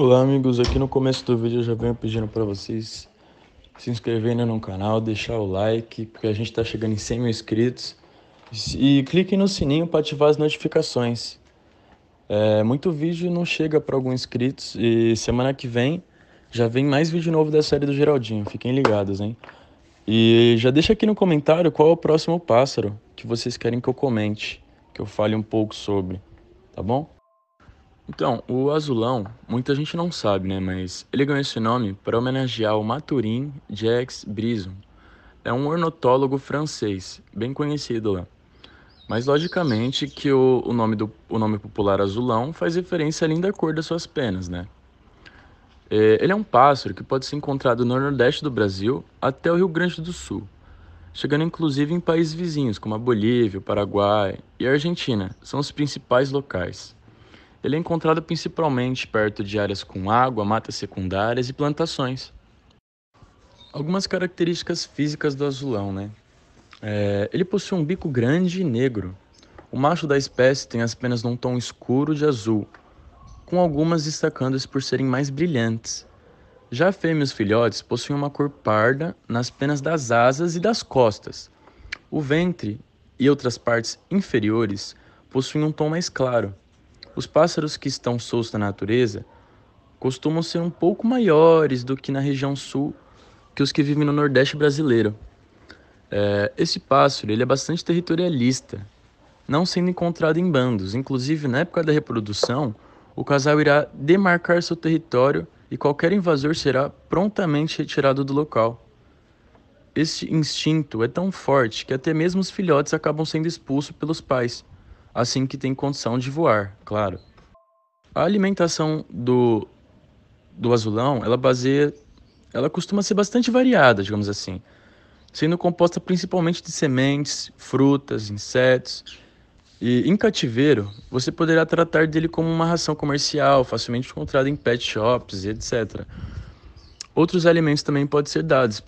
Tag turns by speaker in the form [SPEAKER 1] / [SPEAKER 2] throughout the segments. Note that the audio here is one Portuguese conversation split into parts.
[SPEAKER 1] Olá amigos, aqui no começo do vídeo eu já venho pedindo para vocês se inscreverem no canal, deixar o like, porque a gente está chegando em 100 mil inscritos. E clique no sininho para ativar as notificações. É, muito vídeo não chega para alguns inscritos e semana que vem já vem mais vídeo novo da série do Geraldinho, fiquem ligados, hein? E já deixa aqui no comentário qual é o próximo pássaro que vocês querem que eu comente, que eu fale um pouco sobre, tá bom? Então, o azulão, muita gente não sabe, né? Mas ele ganhou esse nome para homenagear o Maturin Jax Brison. É um ornitólogo francês, bem conhecido lá. Mas logicamente que o, o, nome, do, o nome popular azulão faz referência à linda cor das suas penas, né? É, ele é um pássaro que pode ser encontrado no nordeste do Brasil até o Rio Grande do Sul, chegando inclusive em países vizinhos como a Bolívia, o Paraguai e a Argentina, são os principais locais. Ele é encontrado principalmente perto de áreas com água, matas secundárias e plantações. Algumas características físicas do azulão, né? É, ele possui um bico grande e negro. O macho da espécie tem as penas num tom escuro de azul, com algumas destacando-se por serem mais brilhantes. Já fêmeas filhotes possuem uma cor parda nas penas das asas e das costas. O ventre e outras partes inferiores possuem um tom mais claro. Os pássaros que estão soltos na natureza costumam ser um pouco maiores do que na região sul que os que vivem no Nordeste brasileiro. É, esse pássaro ele é bastante territorialista, não sendo encontrado em bandos. Inclusive, na época da reprodução, o casal irá demarcar seu território e qualquer invasor será prontamente retirado do local. Este instinto é tão forte que até mesmo os filhotes acabam sendo expulsos pelos pais, assim que tem condição de voar, claro. A alimentação do, do azulão, ela baseia, ela costuma ser bastante variada, digamos assim, sendo composta principalmente de sementes, frutas, insetos. E em cativeiro, você poderá tratar dele como uma ração comercial, facilmente encontrada em pet shops, etc. Outros alimentos também podem ser dados,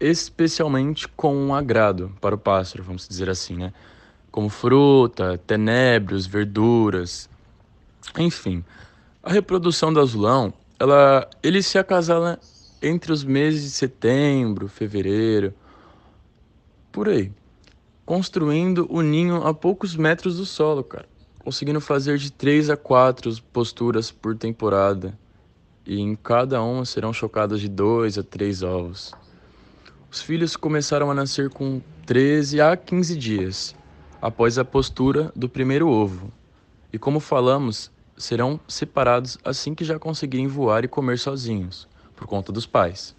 [SPEAKER 1] especialmente com um agrado para o pássaro, vamos dizer assim, né? como fruta, tenebros, verduras, enfim. A reprodução do azulão, ela, ele se acasala entre os meses de setembro, fevereiro, por aí, construindo o ninho a poucos metros do solo, cara, conseguindo fazer de três a quatro posturas por temporada, e em cada uma serão chocadas de dois a três ovos. Os filhos começaram a nascer com 13 a 15 dias, após a postura do primeiro ovo. E como falamos, serão separados assim que já conseguirem voar e comer sozinhos, por conta dos pais.